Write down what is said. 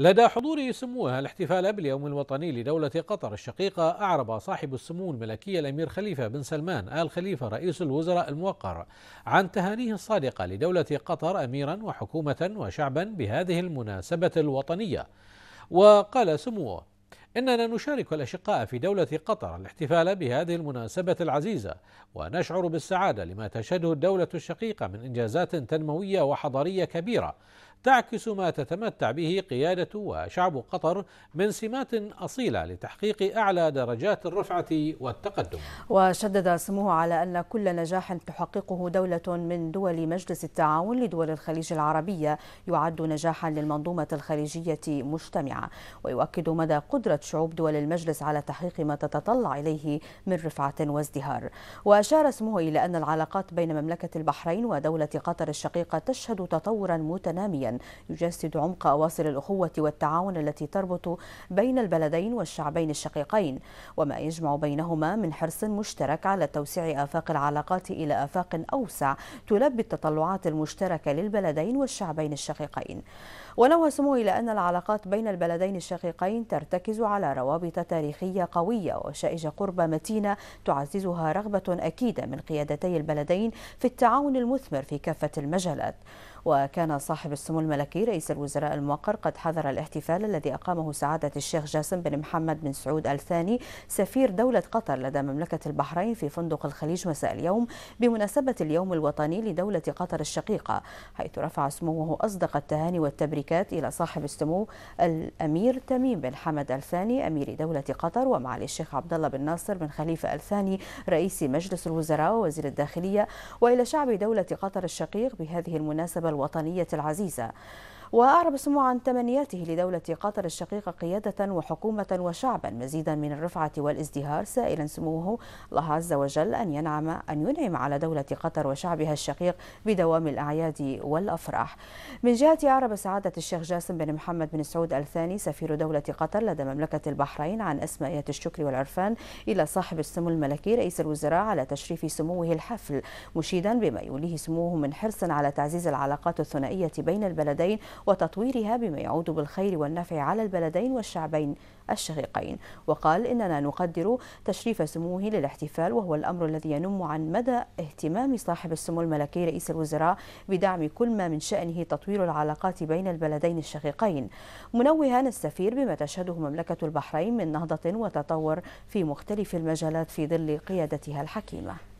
لدى حضور سموها الاحتفال باليوم الوطني لدولة قطر الشقيقة أعرب صاحب السمو الملكي الأمير خليفة بن سلمان آل خليفة رئيس الوزراء الموقر عن تهانيه الصادقة لدولة قطر أميرا وحكومة وشعبا بهذه المناسبة الوطنية وقال سموه إننا نشارك الأشقاء في دولة قطر الاحتفال بهذه المناسبة العزيزة ونشعر بالسعادة لما تشهده الدولة الشقيقة من إنجازات تنموية وحضارية كبيرة تعكس ما تتمتع به قيادة وشعب قطر من سمات أصيلة لتحقيق أعلى درجات الرفعة والتقدم وشدد سموه على أن كل نجاح تحققه دولة من دول مجلس التعاون لدول الخليج العربية يعد نجاحا للمنظومة الخليجية مجتمعة ويؤكد مدى قدرة شعوب دول المجلس على تحقيق ما تتطلع إليه من رفعة وازدهار وأشار سموه إلى أن العلاقات بين مملكة البحرين ودولة قطر الشقيقة تشهد تطورا متناميا يجسد عمق أواصر الأخوة والتعاون التي تربط بين البلدين والشعبين الشقيقين وما يجمع بينهما من حرص مشترك على توسيع آفاق العلاقات إلى آفاق أوسع تلبي التطلعات المشتركة للبلدين والشعبين الشقيقين ونوى سمو إلى أن العلاقات بين البلدين الشقيقين ترتكز على روابط تاريخية قوية وشائج قربة متينة تعززها رغبة أكيدة من قيادتي البلدين في التعاون المثمر في كافة المجالات وكان صاحب السمو الملكي رئيس الوزراء الموقر قد حضر الاحتفال الذي أقامه سعادة الشيخ جاسم بن محمد بن سعود الثاني سفير دولة قطر لدى مملكة البحرين في فندق الخليج مساء اليوم بمناسبة اليوم الوطني لدولة قطر الشقيقة حيث رفع سموه أصدق التهاني والتبريكات إلى صاحب السمو الأمير تميم بن حمد الثاني أمير دولة قطر ومعالي الشيخ عبد الله بن ناصر بن خليفة الثاني رئيس مجلس الوزراء ووزير الداخلية وإلى شعب دولة قطر الشقيق بهذه المناسبة الوطنية العزيزة وأعرب سمو عن تمنياته لدولة قطر الشقيقة قيادة وحكومة وشعبا مزيدا من الرفعة والازدهار سائلا سموه الله عز وجل أن ينعم أن ينعم على دولة قطر وشعبها الشقيق بدوام الأعياد والأفراح من جهة أعرب سعادة الشيخ جاسم بن محمد بن سعود الثاني سفير دولة قطر لدى مملكة البحرين عن أسمائيات آية الشكر والعرفان إلى صاحب السمو الملكي رئيس الوزراء على تشريف سموه الحفل مشيدا بما يوليه سموه من حرص على تعزيز العلاقات الثنائية بين البلدين وتطويرها بما يعود بالخير والنفع على البلدين والشعبين الشقيقين وقال إننا نقدر تشريف سموه للاحتفال وهو الأمر الذي ينم عن مدى اهتمام صاحب السمو الملكي رئيس الوزراء بدعم كل ما من شأنه تطوير العلاقات بين البلدين الشقيقين منوها السفير بما تشهده مملكة البحرين من نهضة وتطور في مختلف المجالات في ظل قيادتها الحكيمة